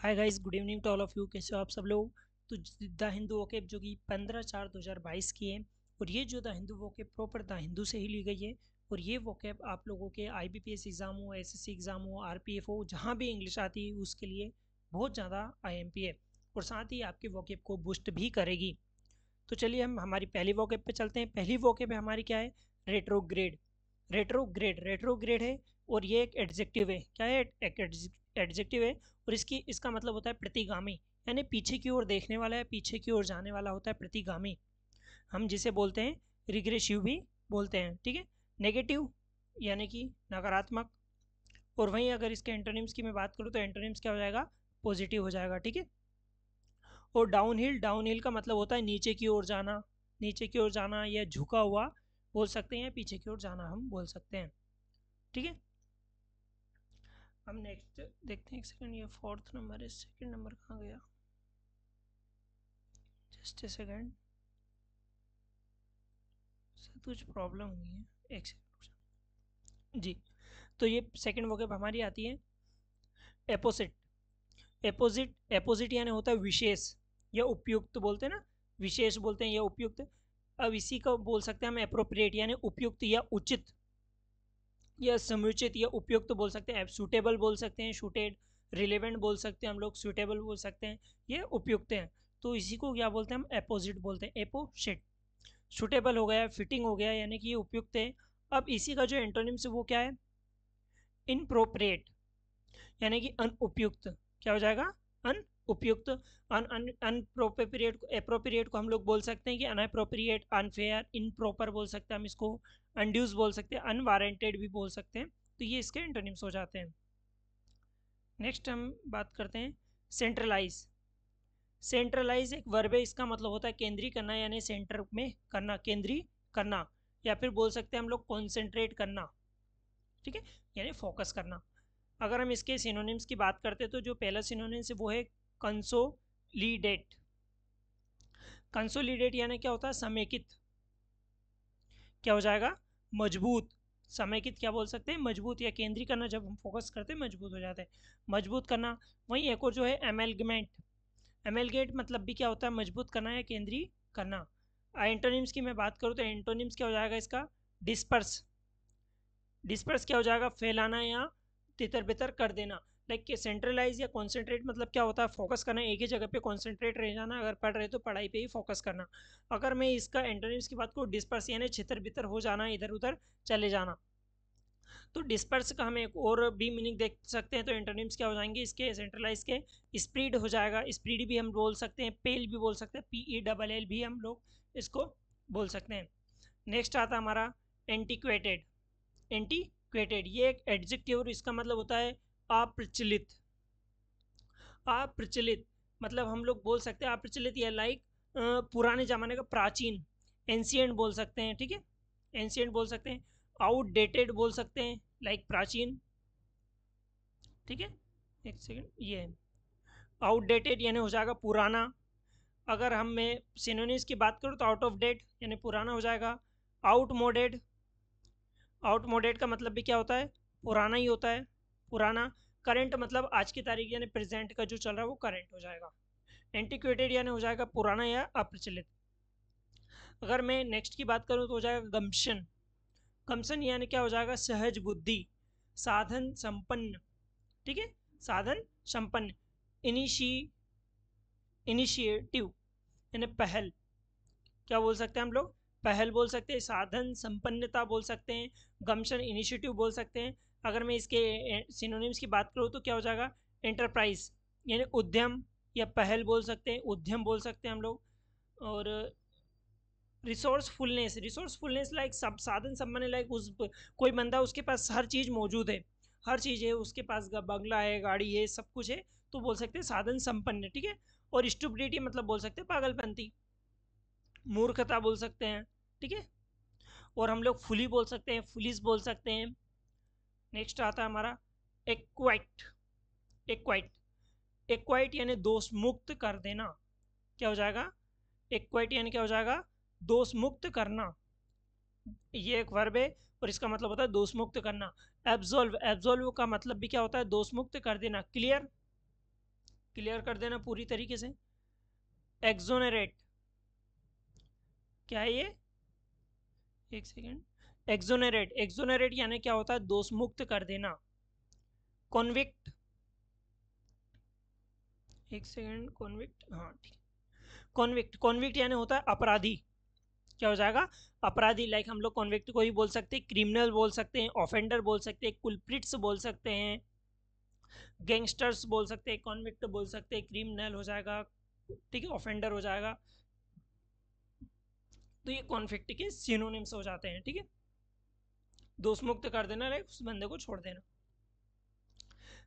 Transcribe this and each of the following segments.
Hi guys good evening to all of you कैसे हो आप सब लोग तो द हिंदू वोकेब जो कि पंद्रह चार दो हज़ार बाईस की है और ये जो the Hindu vocab proper the Hindu से ही ली गई है और ये वोकेब आप लोगों के आईबीपीएस एग्ज़ाम हो एसएससी एग्ज़ाम हो आरपीएफ हो जहाँ भी इंग्लिश आती है उसके लिए बहुत ज़्यादा आई है और साथ ही आपके वोकेब को बूस्ट भी करेगी तो चलिए हम हमारी पहली वोकेब पर चलते हैं पहली वोकेब हमारी क्या है रेट्रोग्रेड रेट्रोग्रेड रेट्रोग्रेड है और ये एक एडजेक्टिव है क्या है एक एडजेक्टिव है और इसकी इसका मतलब होता है प्रतिगामी यानी पीछे की ओर देखने वाला है पीछे की ओर जाने वाला होता है प्रतिगामी हम जिसे बोलते हैं रिग्रेसिव भी बोलते हैं ठीक है नेगेटिव यानी कि नकारात्मक और वहीं अगर इसके एंटोनिम्स की मैं बात करूँ तो एंटोनिम्स क्या हो जाएगा पॉजिटिव हो जाएगा ठीक है और डाउन हिल डाउन हिल का मतलब होता है नीचे की ओर जाना नीचे की ओर जाना या झुका हुआ बोल सकते हैं पीछे की ओर जाना हम बोल सकते हैं ठीक है हम नेक्स्ट देखते हैं एक सेकेंड ये फोर्थ नंबर है सेकेंड नंबर कहाँ गया जस्ट ए सेकेंड सर कुछ प्रॉब्लम हुई है एक सेकेंड जी तो ये सेकेंड वोकेब हमारी आती है एपोजिट एपोजिट एपोजिट यानी होता है विशेष या उपयुक्त तो बोलते हैं ना विशेष बोलते हैं या उपयुक्त अब इसी को बोल सकते हैं हम अप्रोप्रिएट यानी उपयुक्त या उचित या समुचित या उपयुक्त तो बोल सकते हैं सूटेबल बोल सकते हैं शूटेड रिलेवेंट बोल सकते हैं हम लोग सूटेबल बोल सकते हैं ये उपयुक्त हैं तो इसी को क्या बोलते हैं हम एपोजिट बोलते हैं एपोशिट सूटेबल हो गया फिटिंग हो गया यानी कि ये उपयुक्त है अब इसी का जो एंटोनिम्स वो क्या है इनप्रोप्रिएट यानी कि अनउपयुक्त क्या हो जाएगा अन उपयुक्त अनप्रोप्रिएट अप्रोप्रिएट को हम लोग बोल सकते हैं कि अनप्रोप्रिएट अनफेयर इनप्रॉपर बोल सकते हैं हम इसको अनड्यूज बोल सकते हैं अनवारंटेड भी बोल सकते हैं तो ये इसके एंटोनिम्स हो जाते हैं नेक्स्ट हम बात करते हैं सेंट्रलाइज सेंट्रलाइज एक वर्ब है इसका मतलब होता है केंद्रीय करना यानी सेंटर में करना केंद्रीय करना या फिर बोल सकते हैं हम लोग कॉन्सेंट्रेट करना ठीक है यानी फोकस करना अगर हम इसके सिनोनिम्स की बात करते हैं तो जो पहला सिनोनिम्स है वो है कंसोलीडेट कंसोलीडेट यानी क्या होता है समेकित क्या हो जाएगा मजबूत समेकित क्या बोल सकते हैं मजबूत या केंद्रीय करना जब हम फोकस करते हैं मजबूत हो जाते हैं मजबूत करना वहीं एक और जो है एमेलगमेंट एमेलगेट मतलब भी क्या होता है मजबूत करना या केंद्रीय करना एंटोनिम्स की मैं बात करूँ तो एंटोनिम्स क्या हो जाएगा इसका डिस्पर्स डिस्पर्स क्या हो जाएगा फैलाना या तितर बितर कर देना लाइक कि सेंट्रलाइज या कॉन्सेंट्रेट मतलब क्या होता है फोकस करना एक ही जगह पे कॉन्सेंट्रेट रह जाना अगर पढ़ रहे तो पढ़ाई पे ही फोकस करना अगर मैं इसका एंटोनिम्स की बात करूँ डिस्पर्स यानी छितर बितर हो जाना इधर उधर चले जाना तो डिस्पर्स का हम एक और भी मीनिंग देख सकते हैं तो एंटोनिम्स क्या हो जाएंगे इसके सेंट्रलाइज के स्प्रीड हो जाएगा स्प्रीड भी हम बोल सकते हैं पेल भी बोल सकते हैं पी ई डबल एल भी हम लोग इसको बोल सकते हैं नेक्स्ट आता हमारा एंटीक्वेटेड एंटीक्वेटेड ये एक एडजेक्टिव और इसका मतलब होता है अप्रचलित अप्रचलित मतलब हम लोग बोल सकते हैं अप्रचलित या लाइक पुराने ज़माने का प्राचीन एंशियंट बोल सकते हैं ठीक है एंशियंट बोल सकते हैं आउटडेटेड बोल सकते हैं लाइक प्राचीन ठीक है एक सेकेंड ये आउटडेटेड यानी हो जाएगा पुराना अगर हम मैं सिनोनिम्स की बात करूँ तो आउट ऑफ डेट यानी पुराना हो जाएगा आउट मोडेड आउट मोडेड का मतलब भी क्या होता है पुराना ही होता है पुराना करंट मतलब आज की तारीख यानी प्रेजेंट का जो चल रहा है वो करंट हो जाएगा एंटीक्वेटेड यानी हो जाएगा पुराना या अप्रचलित अगर मैं नेक्स्ट की बात करूँ तो हो जाएगा गमशन गमशन यानी क्या हो जाएगा सहज बुद्धि साधन संपन्न ठीक है साधन संपन्न इनिशी इनिशिएटिव यानी पहल क्या बोल सकते हैं हम लोग पहल बोल सकते हैं साधन संपन्नता बोल सकते हैं गमशन इनिशिएटिव बोल सकते हैं अगर मैं इसके सिनोनिम्स की बात करूँ तो क्या हो जाएगा एंटरप्राइज यानी उद्यम या पहल बोल सकते हैं उद्यम बोल सकते हैं हम लोग और रिसोर्सफुलनेस रिसोर्सफुलनेस लाइक सब साधन संपन्न लाइक उस कोई बंदा उसके पास हर चीज़ मौजूद है हर चीज़ है उसके पास बंगला है गाड़ी है सब कुछ है तो बोल सकते हैं साधन संपन्न ठीक है और स्टूबिलिटी मतलब बोल सकते हैं पागलपंथी मूर्खता बोल सकते हैं ठीक है और हम लोग फुली बोल सकते हैं फुलिस बोल सकते हैं नेक्स्ट आता है हमारा एक्वाइट एक्वाइट एक्वाइट यानी दोष मुक्त कर देना क्या हो जाएगा एक्वाइट यानी क्या हो जाएगा दोष मुक्त करना ये एक वर्ब है और इसका मतलब होता है दोष मुक्त करना एब्जोल्व एब्जोल्व का मतलब भी क्या होता है दोष मुक्त कर देना क्लियर क्लियर कर देना पूरी तरीके से एक्जोनरेट क्या है ये एक सेकेंड एक्जोनरेट एक्जोनरेट यानी क्या होता है दोष मुक्त कर देना कॉन्विक्ट एक सेकेंड कॉन्विक्ट हाँ ठीक कॉन्विक्ट कॉन्विक्ट यानी होता है अपराधी क्या हो जाएगा अपराधी लाइक हम लोग कॉन्विक्ट को ही बोल सकते हैं क्रिमिनल बोल सकते हैं ऑफेंडर बोल सकते हैं कुलप्रिट्स बोल सकते हैं गैंगस्टर्स बोल सकते हैं कॉन्विक्ट बोल सकते हैं क्रिमिनल हो जाएगा ठीक है ऑफेंडर हो जाएगा तो ये कॉन्फ्लिक्ट के सिनोनिम्स हो जाते हैं ठीक है दोष मुक्त कर देना लाइक उस बंदे को छोड़ देना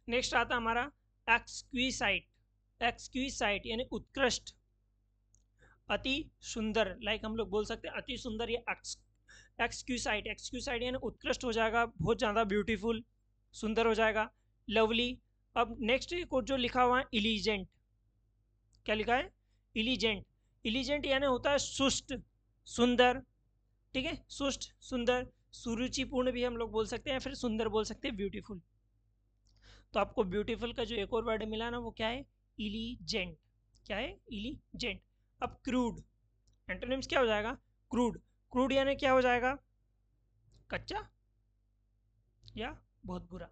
नेक्स्ट आता हमारा एक्सक्यूसाइट एक्सक्यूसाइट यानी उत्कृष्ट अति सुंदर लाइक हम लोग बोल सकते हैं अति सुंदर या एक्सक्यूसाइट एक्सक्यूसाइट यानी उत्कृष्ट हो जाएगा बहुत ज़्यादा ब्यूटीफुल सुंदर हो जाएगा लवली अब नेक्स्ट को जो लिखा हुआ है इलीजेंट क्या लिखा है इलीजेंट इलीजेंट यानी होता है सुष्ट सुंदर ठीक है सुष्ट सुंदर सुरुचिपूर्ण भी हम लोग बोल सकते हैं फिर सुंदर बोल सकते हैं ब्यूटीफुल तो आपको ब्यूटीफुल का जो एक और वर्ड मिला ना वो क्या है इलीजेंट क्या है इलीजेंट अब क्रूड एंटोनिम्स क्या हो जाएगा क्रूड क्रूड यानी क्या हो जाएगा कच्चा या बहुत बुरा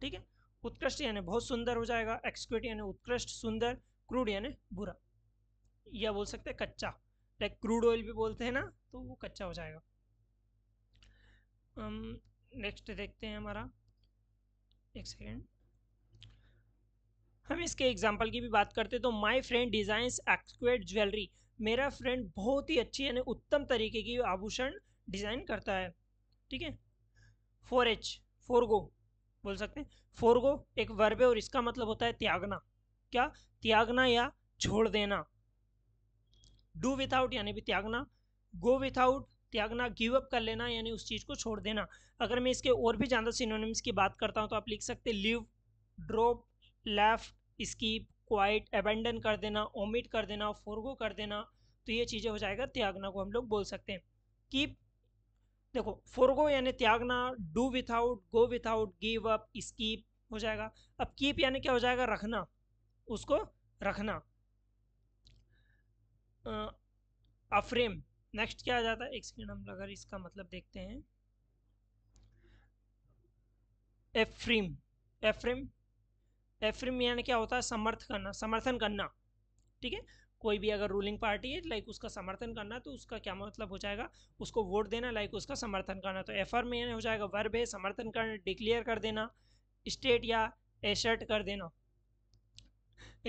ठीक है उत्कृष्ट यानी बहुत सुंदर हो जाएगा एक्सक्यूट यानी उत्कृष्ट सुंदर क्रूड यानी बुरा या बोल सकते हैं कच्चा लाइक क्रूड ऑयल भी बोलते हैं ना तो वो कच्चा हो जाएगा हम नेक्स्ट देखते हैं हमारा एक सेकेंड हम इसके एग्जाम्पल की भी बात करते तो my friend designs exquisite jewellery मेरा फ्रेंड बहुत ही अच्छी यानी उत्तम तरीके की आभूषण डिज़ाइन करता है ठीक है फोर एच फोर गो बोल सकते हैं फोर गो एक वर्ब है और इसका मतलब होता है त्यागना क्या त्यागना या छोड़ देना डू विथआउट यानी भी त्यागना गो विथआउट त्यागना गिव अप कर लेना यानी उस चीज़ को छोड़ देना अगर मैं इसके और भी ज़्यादा सिनोनिम्स की बात करता हूँ तो आप लिख सकते leave drop left skip quit abandon कर देना ओमिट कर देना फोरगो कर देना तो ये चीज़ें हो जाएगा त्यागना को हम लोग बोल सकते हैं कीप देखो फोरगो यानी त्यागना do without go without give up skip हो जाएगा अब कीप यानी क्या हो जाएगा रखना उसको रखना अफ्रेम नेक्स्ट क्या आ जाता है एक सेकेंड हम अगर इसका मतलब देखते हैं एफ्रीम एफ्रीम एफ्रीम यानी क्या होता है समर्थ करना समर्थन करना ठीक है कोई भी अगर रूलिंग पार्टी है लाइक उसका समर्थन करना तो उसका क्या मतलब हो जाएगा उसको वोट देना लाइक उसका समर्थन करना तो एफर्म यानी हो जाएगा वर्ब है समर्थन करना डिक्लेयर कर देना स्टेट या एसर्ट कर देना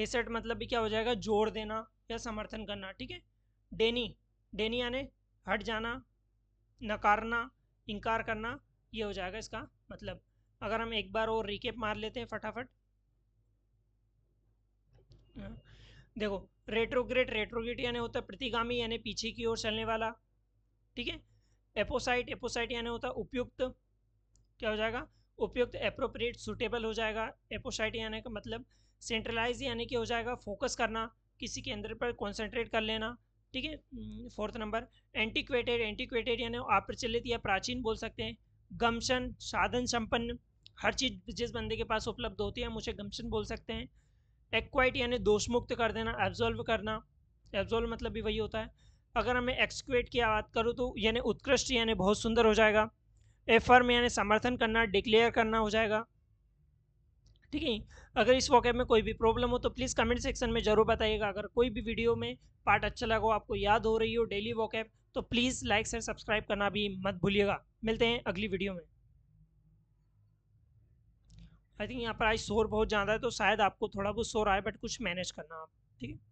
एसर्ट मतलब भी क्या हो जाएगा जोड़ देना या समर्थन करना ठीक है डेनी डेनिया ने हट जाना नकारना इनकार करना ये हो जाएगा इसका मतलब अगर हम एक बार और रिकेप मार लेते हैं फटाफट हाँ। देखो रेट्रोग्रेट रेट्रोग्रेट यानी होता है प्रतिगामी यानी पीछे की ओर चलने वाला ठीक है एपोसाइट एपोसाइट यानी होता है उपयुक्त क्या हो जाएगा उपयुक्त एप्रोप्रिएट सुटेबल हो जाएगा एपोसाइट यानी का मतलब सेंट्रलाइज यानी कि हो जाएगा फोकस करना किसी के अंदर पर कॉन्सेंट्रेट कर लेना ठीक है फोर्थ नंबर एंटीक्वेटेड एंटीक्वेटेड यानी अप्रचलित या प्राचीन बोल सकते हैं गमशन साधन संपन्न हर चीज़ जिस बंदे के पास उपलब्ध होती है हम उसे गमशन बोल सकते हैं एक्वाइट यानी दोषमुक्त कर देना एब्जॉल्व करना एब्जॉल्व मतलब भी वही होता है अगर हमें एक्सक्वेट की बात करूँ तो यानी उत्कृष्ट यानी बहुत सुंदर हो जाएगा एफर्म यानी समर्थन करना डिक्लेयर करना हो जाएगा ठीक है अगर इस वॉकअप में कोई भी प्रॉब्लम हो तो प्लीज़ कमेंट सेक्शन में ज़रूर बताइएगा अगर कोई भी वीडियो में पार्ट अच्छा लगा हो आपको याद हो रही हो डेली वॉकअप तो प्लीज़ लाइक एंड सब्सक्राइब करना भी मत भूलिएगा मिलते हैं अगली वीडियो में आई थिंक यहाँ पर आज शोर बहुत ज़्यादा है तो शायद आपको थोड़ा बहुत शोर आए बट कुछ मैनेज करना आप ठीक है